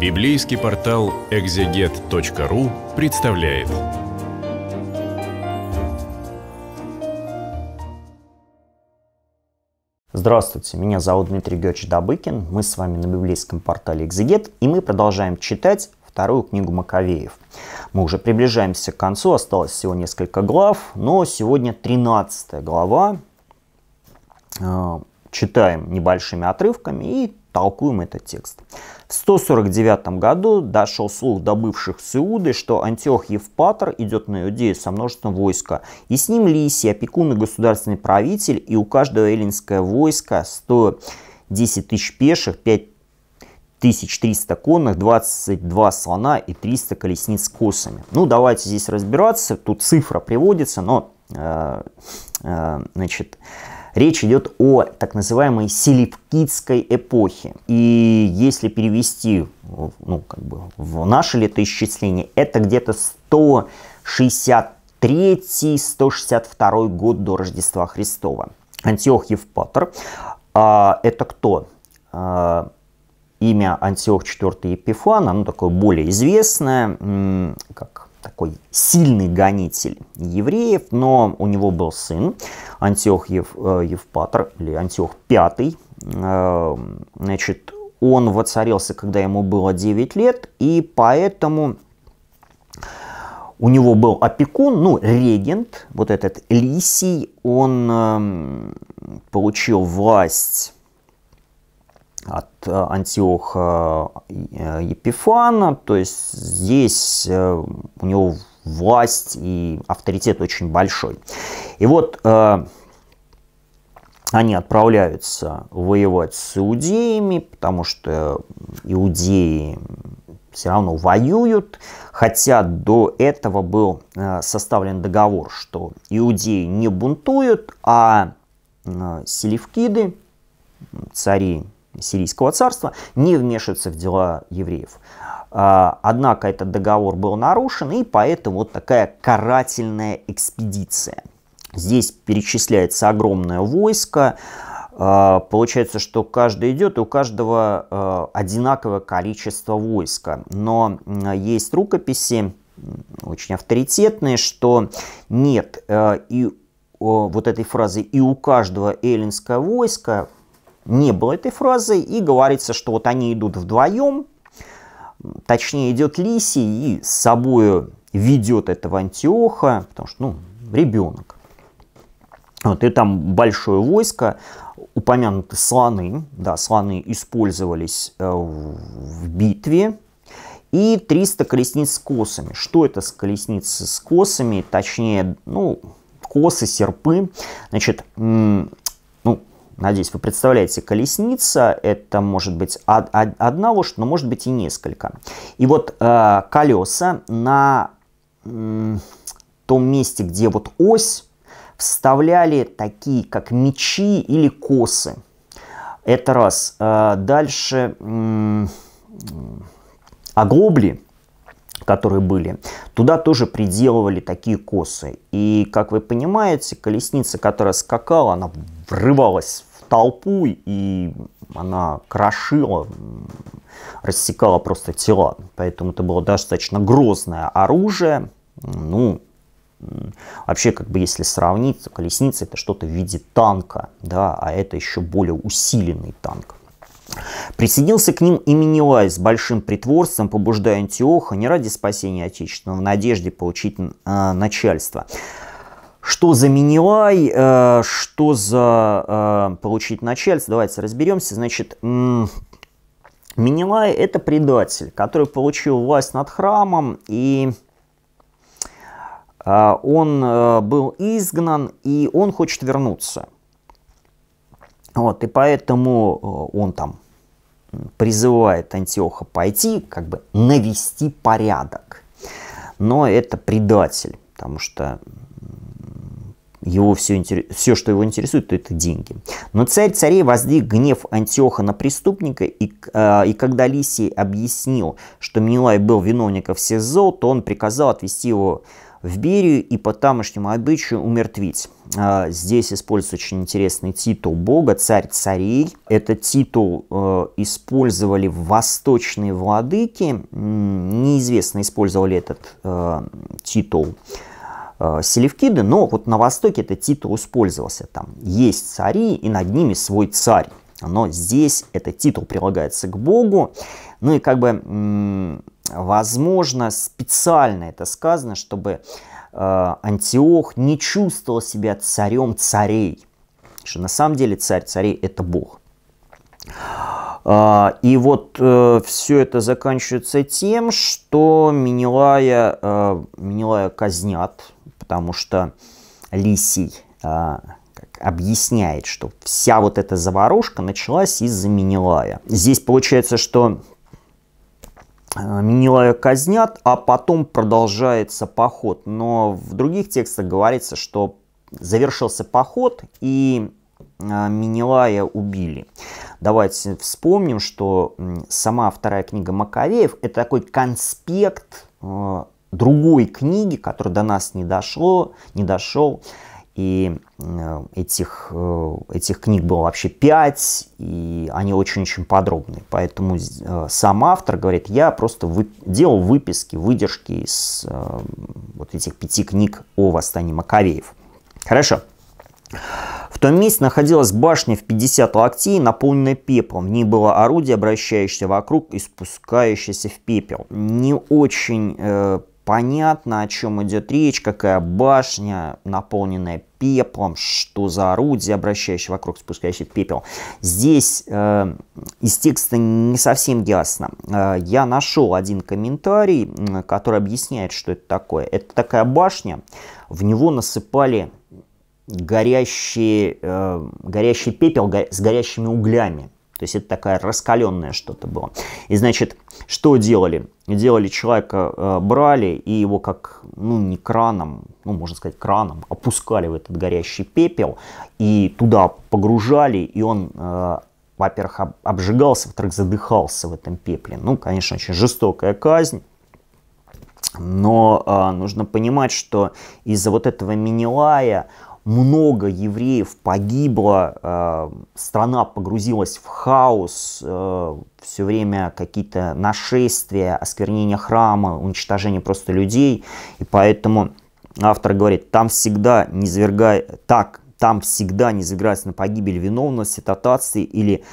Библейский портал экзегет.ру представляет. Здравствуйте, меня зовут Дмитрий Георгиевич Добыкин, мы с вами на библейском портале Экзегет, и мы продолжаем читать вторую книгу Маковеев. Мы уже приближаемся к концу, осталось всего несколько глав, но сегодня 13 глава, э, читаем небольшими отрывками и толкуем этот текст. В 149 году дошел слух до бывших с что Антиох Евпатор идет на Иудею со множеством войска, и с ним Лисий, опекун и государственный правитель, и у каждого эллинское войско 110 тысяч пеших, 5 1300 конных, 22 слона и 300 колесниц с косами. Ну, давайте здесь разбираться. Тут цифра приводится, но э, э, значит, э, Речь идет о так называемой селевкидской эпохе. И если перевести ну, как бы в наше летоисчисление, это где-то 163-162 год до Рождества Христова. Антиох Евпатор. А, это кто? А, имя Антиох IV Епифан, оно такое более известное, как такой сильный гонитель евреев, но у него был сын, Антиох Ев, э, Евпатр, или Антиох V. Э, значит, он воцарился, когда ему было 9 лет, и поэтому у него был опекун, ну, регент, вот этот Лисий, он э, получил власть от Антиоха Епифана, то есть здесь у него власть и авторитет очень большой. И вот э, они отправляются воевать с иудеями, потому что иудеи все равно воюют, хотя до этого был э, составлен договор, что иудеи не бунтуют, а э, селевкиды, цари Сирийского царства, не вмешиваться в дела евреев. А, однако этот договор был нарушен, и поэтому вот такая карательная экспедиция. Здесь перечисляется огромное войско, а, Получается, что каждый идет, и у каждого а, одинаковое количество войска. Но есть рукописи, очень авторитетные, что нет э, и вот этой фразы «и у каждого эллинское войско», не было этой фразы, и говорится, что вот они идут вдвоем, точнее идет Лиси и с собой ведет этого Антиоха, потому что, ну, ребенок. Вот, и там большое войско, упомянуты слоны, да, слоны использовались э, в битве, и 300 колесниц с косами. Что это с колесницы с косами, точнее, ну, косы, серпы, значит, Надеюсь, вы представляете, колесница это может быть одна лошадь, но может быть и несколько. И вот э, колеса на э, том месте, где вот ось, вставляли такие, как мечи или косы. Это раз. Э, дальше оглобли которые были, туда тоже приделывали такие косы. И, как вы понимаете, колесница, которая скакала, она врывалась в толпу, и она крошила, рассекала просто тела. Поэтому это было достаточно грозное оружие. Ну, вообще, как бы, если сравнить, колесница это что-то в виде танка, да, а это еще более усиленный танк. Присоединился к ним и Минилай с большим притворством, побуждая Антиоха не ради спасения Отечественного, в надежде получить э, начальство. Что за менелай э, что за э, получить начальство, давайте разберемся. Значит, менелай это предатель, который получил власть над храмом и э, он э, был изгнан, и он хочет вернуться. Вот, и поэтому э, он там призывает Антиоха пойти, как бы навести порядок. Но это предатель, потому что его все, все, что его интересует, то это деньги. Но царь царей воздвиг гнев Антиоха на преступника, и, э, и когда Лисий объяснил, что Милай был виновником всех зол, то он приказал отвести его в Берию и по тамошнему обычаю умертвить. А, здесь используется очень интересный титул бога, царь царей. Э, этот э, титул использовали восточные владыки. Неизвестно, использовали этот титул селевкиды, но вот на Востоке этот титул использовался. Там есть цари, и над ними свой царь. Но здесь этот титул прилагается к Богу. Ну и как бы Возможно, специально это сказано, чтобы э, Антиох не чувствовал себя царем царей. Что на самом деле царь царей это Бог. Э, и вот э, все это заканчивается тем, что Минилая, э, Минилая казнят, потому что Лисий э, объясняет, что вся вот эта заварушка началась из-за Минилая. Здесь получается, что Минилая казнят, а потом продолжается поход. Но в других текстах говорится, что завершился поход и а, Минилая убили. Давайте вспомним, что сама вторая книга Маковеев – это такой конспект а, другой книги, которая до нас не, дошло, не дошел, и э, этих, э, этих книг было вообще пять, и они очень-очень подробные. Поэтому э, сам автор говорит, я просто вы, делал выписки, выдержки из вот этих пяти книг о восстании Маковеев. Хорошо. В том месте находилась башня в 50 локтей, наполненная пеплом. В ней было орудие, обращающееся вокруг и спускающееся в пепел. Не очень э, понятно, о чем идет речь, какая башня, наполненная пеплом, что за орудие, обращающее вокруг спускающий пепел. Здесь э, из текста не совсем ясно. Э, я нашел один комментарий, который объясняет, что это такое. Это такая башня, в него насыпали горящий, э, горящий пепел го, с горящими углями. То есть это такая раскаленное что-то было. И значит, что делали? Делали человека, э, брали и его как, ну не краном, ну можно сказать краном, опускали в этот горящий пепел и туда погружали, и он э, во-первых, обжигался, во-вторых, задыхался в этом пепле. Ну, конечно, очень жестокая казнь. Но а, нужно понимать, что из-за вот этого Минилая много евреев погибло, э, страна погрузилась в хаос, э, все время какие-то нашествия, осквернение храма, уничтожение просто людей. И поэтому автор говорит, там всегда не звергай так, там всегда низвергается на погибель виновности, татации или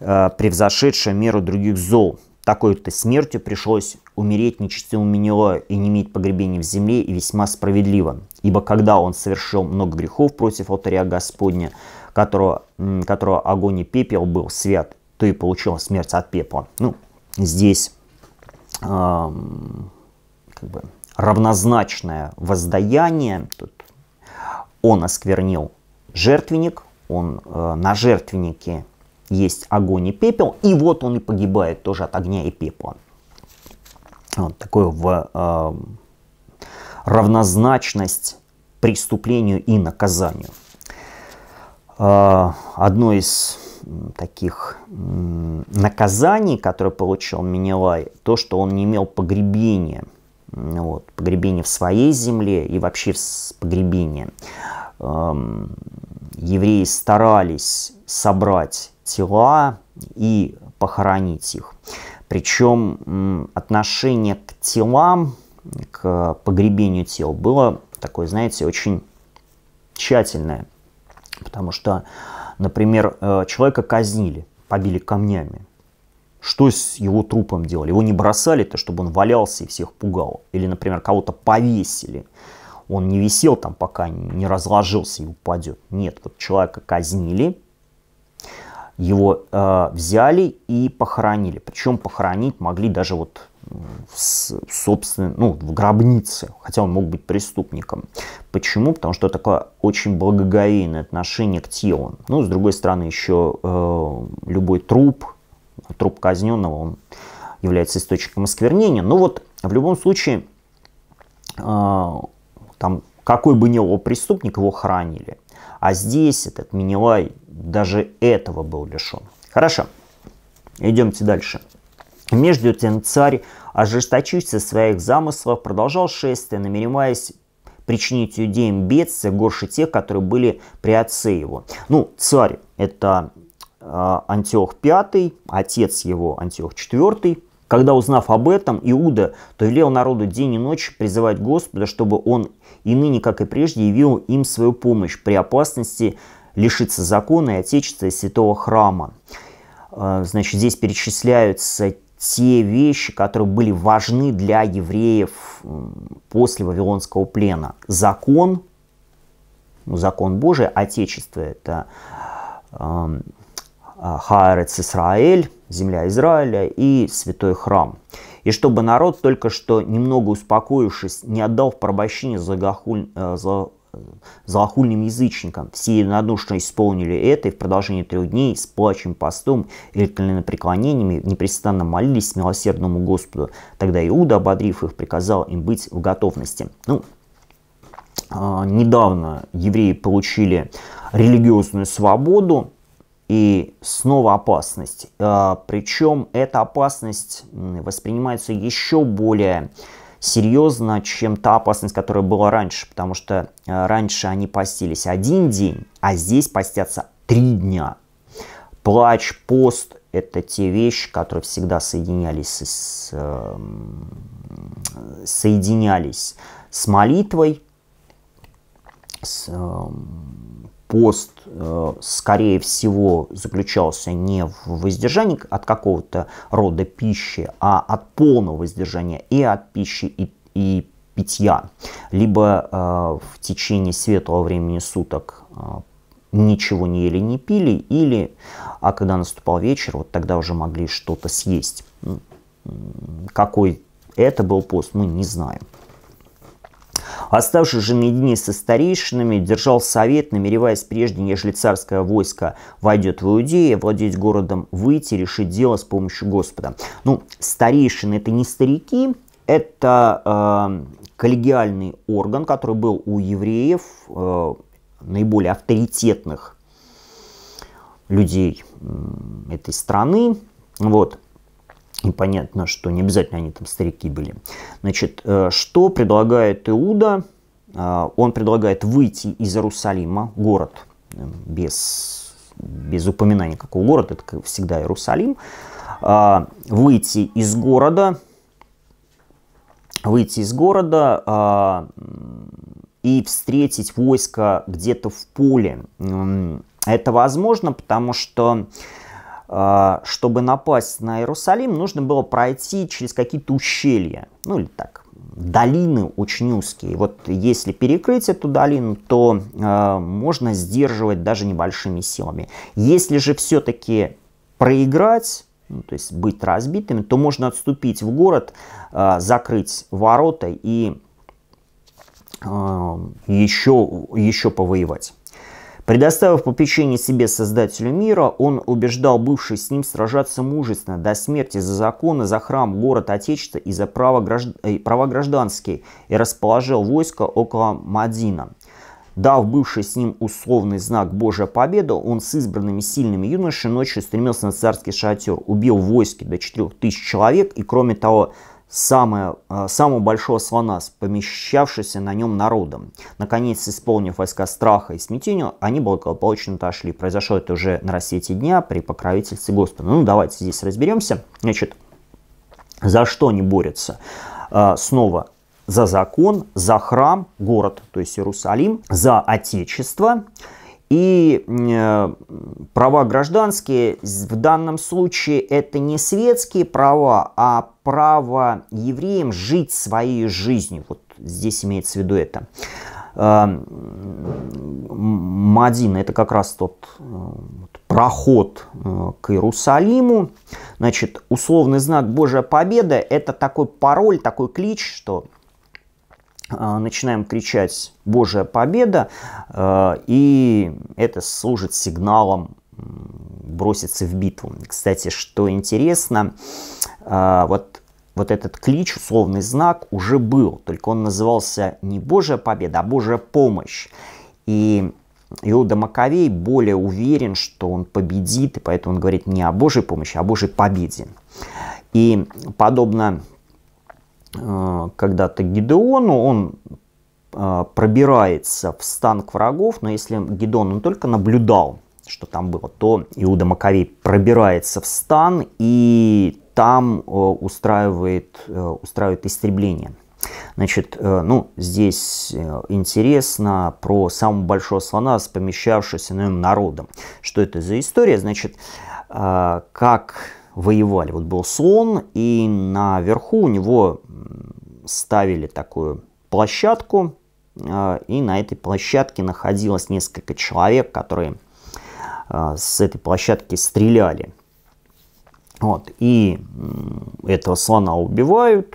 э, превзошедшая меру других зол. Такой-то смертью пришлось умереть нечестивому Минило и не иметь погребения в земле и весьма справедливо, ибо когда он совершил много грехов против алтаря Господня, которого, которого огонь и пепел был свят, то и получил смерть от пепла. Ну, здесь э, как бы равнозначное воздаяние. Тут он осквернил жертвенник, он э, на жертвеннике есть огонь и пепел, и вот он и погибает тоже от огня и пепла вот, такое в э, равнозначность преступлению и наказанию. Э, одно из таких наказаний, которое получил Менелай, то, что он не имел погребения, вот, погребения в своей земле и вообще погребения. Эм, евреи старались собрать тела и похоронить их. Причем отношение к телам, к погребению тел было такое, знаете, очень тщательное. Потому что, например, э, человека казнили, побили камнями. Что с его трупом делали? Его не бросали-то, чтобы он валялся и всех пугал. Или, например, кого-то повесили. Он не висел там, пока не разложился и упадет. Нет, вот человека казнили, его э, взяли и похоронили. Причем похоронить могли даже вот в, собственно, ну, в гробнице, хотя он мог быть преступником. Почему? Потому что такое очень благоговейное отношение к телу. Ну, с другой стороны, еще э, любой труп, труп казненного, он является источником осквернения. Но вот в любом случае, э, там, какой бы ни был преступник, его хранили. А здесь этот Минилай даже этого был лишен. Хорошо, идемте дальше. Между тем царь, ожесточившись в своих замыслов, продолжал шествие, намереваясь причинить иудеям бедствия горше тех, которые были при отце его. Ну, царь – это а, Антиох V, отец его Антиох IV. Когда, узнав об этом, Иуда, то велел народу день и ночь призывать Господа, чтобы он и ныне, как и прежде, явил им свою помощь при опасности лишиться закона и Отечества и Святого Храма. Э, значит, здесь перечисляются те вещи, которые были важны для евреев после Вавилонского плена. Закон, ну, закон Божий, Отечество – это эм, э, Хаарец Исраэль, земля Израиля и святой храм. И чтобы народ, только что немного успокоившись, не отдал в порабощение за, Гахуль, э, за злохульным язычникам. Все единодушно исполнили это и в продолжении трех дней с плачем, постом и преклонениями непрестанно молились милосердному Господу. Тогда Иуда, ободрив их, приказал им быть в готовности. Ну, а, недавно евреи получили религиозную свободу, и снова опасность. А, причем эта опасность воспринимается еще более серьезно, чем та опасность, которая была раньше, потому что э, раньше они постились один день, а здесь постятся три дня. Плач, пост – это те вещи, которые всегда соединялись с, эм, соединялись с молитвой, с эм, пост, э, скорее всего, заключался не в воздержании от какого-то рода пищи, а от полного воздержания и от пищи, и, и питья. Либо э, в течение светлого времени суток э, ничего не ели, не пили, или, а когда наступал вечер, вот тогда уже могли что-то съесть. Какой это был пост, мы не знаем. Оставшись же наедине со старейшинами, держал совет, намереваясь прежде, нежели царское войско войдет в Иудею, владеть городом, выйти, решить дело с помощью Господа. Ну, старейшины это не старики, это э, коллегиальный орган, который был у евреев, э, наиболее авторитетных людей этой страны. Вот. Понятно, что не обязательно они там старики были. Значит, э, что предлагает Иуда? Э, он предлагает выйти из Иерусалима, город, э, без, без упоминания какого города, это всегда Иерусалим, выйти из города, выйти из города и встретить войско где-то в поле. Это возможно, потому что а, чтобы напасть на Иерусалим, нужно было пройти через какие-то ущелья, ну или так, долины очень узкие. Вот если перекрыть эту долину, то э, можно сдерживать даже небольшими силами. Если же все-таки проиграть, ну, то есть быть разбитыми, то можно отступить в город, э, закрыть ворота и э, еще, еще повоевать. Предоставив попечение себе создателю мира, он убеждал бывший с ним сражаться мужественно до смерти за законы, за храм, город, отечество и за право гражд... Э, права гражданские и расположил войско около Мадина. Дав бывший с ним условный знак Божья победы, он с избранными сильными юношами ночью стремился на царский шатер, убил войски до 4000 человек и, кроме того, самое, а, самого большого слона, помещавшегося на нем народом. Наконец, исполнив войска страха и смятения, они благополучно отошли. Произошло это уже на рассвете дня при покровительстве Господа. Ну, давайте здесь разберемся. Значит, за что они борются? А, снова за закон, за храм, город, то есть Иерусалим, за отечество – и э, права гражданские в данном случае это не светские права, а право евреям жить своей жизнью. Вот здесь имеется в виду это. Э, Мадин это как раз тот э, проход э, к Иерусалиму. Значит, условный знак Божья Победа это такой пароль, такой клич, что а, начинаем кричать «Божья победа!» а, и это служит сигналом броситься в битву. Кстати, что интересно, а, вот вот этот клич, условный знак уже был, только он назывался не «Божья победа», а «Божья помощь». И Иуда Маковей более уверен, что он победит, и поэтому он говорит не о Божьей помощи, а о Божьей победе. И подобно Э, когда-то Гидеону, он э, пробирается в стан к врагов, но если Гедон он только наблюдал, что там было, то Иуда Маковей пробирается в стан и там э, устраивает, устраивает истребление. Значит, ну, здесь интересно про самого большого слона с помещавшимся иным народом. Что это за история? Значит, как воевали. Вот был слон, и наверху у него ставили такую площадку, э, и на этой площадке находилось несколько человек, которые э, с этой площадки стреляли. Вот, и этого слона убивают,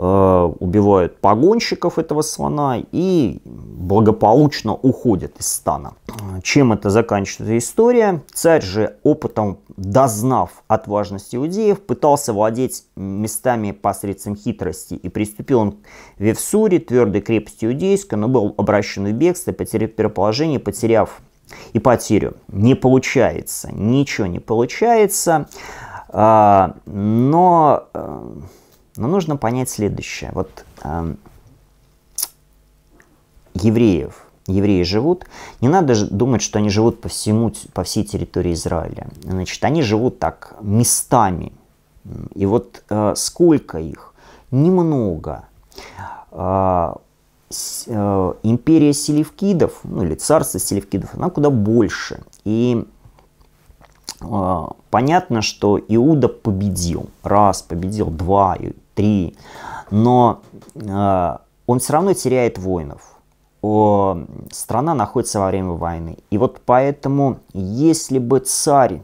Э, убивают погонщиков этого слона и благополучно уходят из стана. Чем это заканчивается история? Царь же опытом, дознав от важности иудеев, пытался владеть местами посредством хитрости и приступил он к Вевсуре, твердой крепости иудейской, но был обращен в бегство, потеряв переположение, потеряв и потерю. Не получается, ничего не получается, а, но э, но нужно понять следующее. Вот э, евреев, евреи живут, не надо думать, что они живут по, всему, по всей территории Израиля. Значит, они живут так, местами. И вот э, сколько их? Немного. А, э, империя селевкидов, ну или царство селевкидов, она куда больше. И э, понятно, что Иуда победил. Раз победил, два, три, но а, он все равно теряет воинов. Страна находится во время войны. И вот поэтому, если бы царь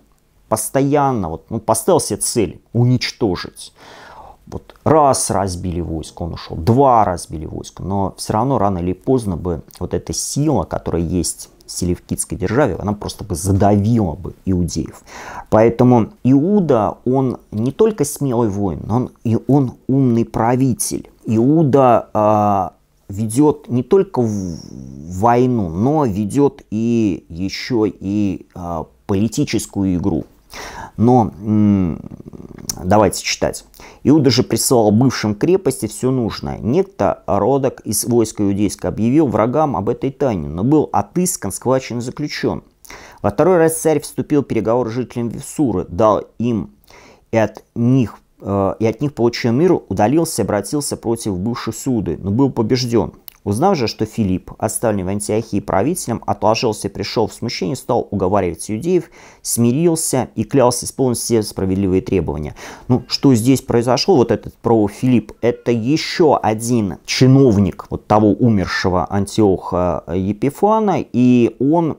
постоянно вот, ну, поставил себе цель уничтожить, вот раз разбили войско, он ушел, два разбили войско, но все равно рано или поздно бы вот эта сила, которая есть селевкидской державе, она просто бы задавила бы иудеев. Поэтому Иуда, он не только смелый воин, но он, и он умный правитель. Иуда э, а, ведет не только войну, но ведет и еще и э, политическую игру. Но м давайте читать. Иуда же присылал бывшим крепости все нужное. Некто родок из войска иудейского объявил врагам об этой тайне, но был отыскан, схвачен и заключен. Во второй раз царь вступил в переговор с жителям Весуры, дал им и от них э, и от них получил миру, удалился, обратился против бывшей Суды, но был побежден. Узнав же, что Филипп, оставленный в Антиохии правителем, отложился и пришел в смущение, стал уговаривать иудеев, смирился и клялся исполнить все справедливые требования. Ну, что здесь произошло, вот этот про Филипп, это еще один чиновник вот того умершего Антиоха э, Епифана, и он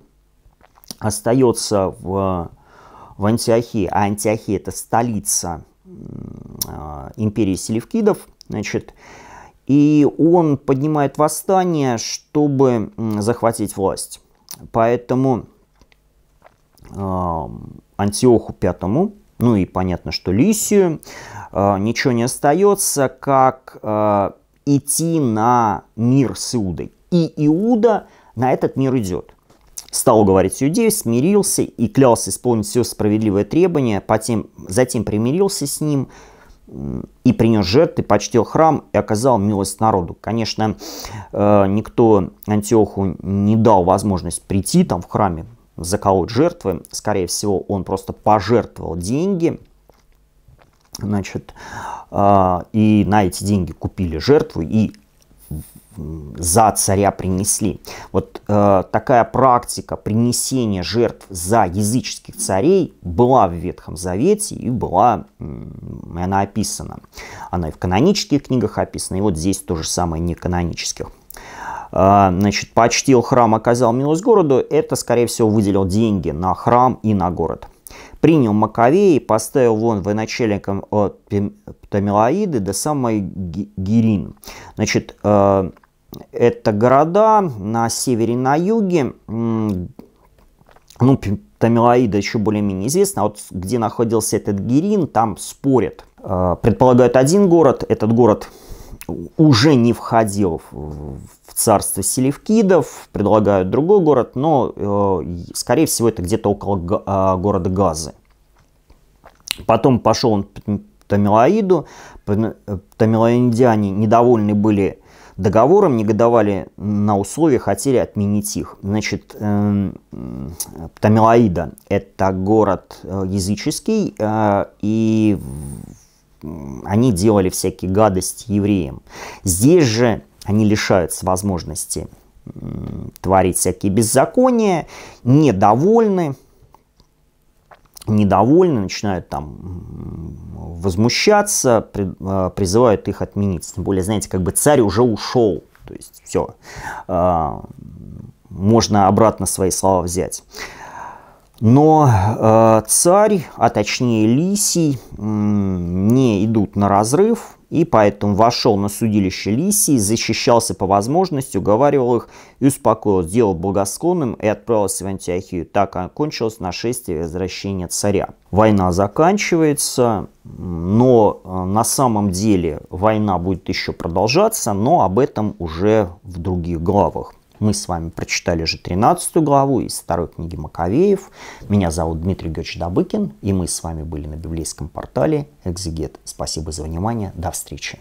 остается в, в Антиохии, а Антиохия это столица э, империи Селевкидов, значит, и он поднимает восстание, чтобы захватить власть. Поэтому э, Антиоху Пятому, ну и понятно, что Лисию, э, ничего не остается, как э, идти на мир с Иудой. И Иуда на этот мир идет. Стал говорить иудею, смирился и клялся исполнить все справедливые требования. потом, затем примирился с ним – и принес жертвы, почтил храм и оказал милость народу. Конечно, э, никто Антиоху не дал возможность прийти там в храме, заколоть жертвы. Скорее всего, он просто пожертвовал деньги, значит, э, и на эти деньги купили жертву, и за царя принесли. Вот э, такая практика принесения жертв за языческих царей была в Ветхом Завете и была, э, она описана. Она и в канонических книгах описана, и вот здесь то же самое не канонических. Э, значит, почтил храм, оказал милость городу, это, скорее всего, выделил деньги на храм и на город принял Маковей и поставил вон военачальником от Птамилаиды до самой Гирин. Значит, э, это города на севере на юге. Ну, Тамилаида еще более-менее известна. вот где находился этот Герин, там спорят. А, предполагают один город. Этот город уже не входил в царство Селевкидов, предлагают другой город, но, э, скорее всего, это где-то около а, города Газы. Потом пошел он Тамилаиду, тамилаиндяне э, недовольны были Договором негодовали на условия, хотели отменить их. Значит, эм, Тамилаида – это город э, языческий, э, и они делали всякие гадости евреям. Здесь же они лишаются возможности творить всякие беззакония, недовольны, недовольны, начинают там возмущаться, э, призывают их отменить. Тем более, знаете, как бы царь уже ушел. То есть все, э, можно обратно свои слова взять. Но э, царь, а точнее Лисий, не идут на разрыв, и поэтому вошел на судилище Лисии, защищался по возможности, уговаривал их и успокоил, сделал благосклонным и отправился в Антиохию. Так окончилось нашествие и возвращение царя. Война заканчивается, но э, на самом деле война будет еще продолжаться, но об этом уже в других главах. Мы с вами прочитали же 13 главу из второй книги Маковеев. Меня зовут Дмитрий Георгиевич Добыкин, и мы с вами были на библейском портале «Экзегет». Спасибо за внимание, до встречи.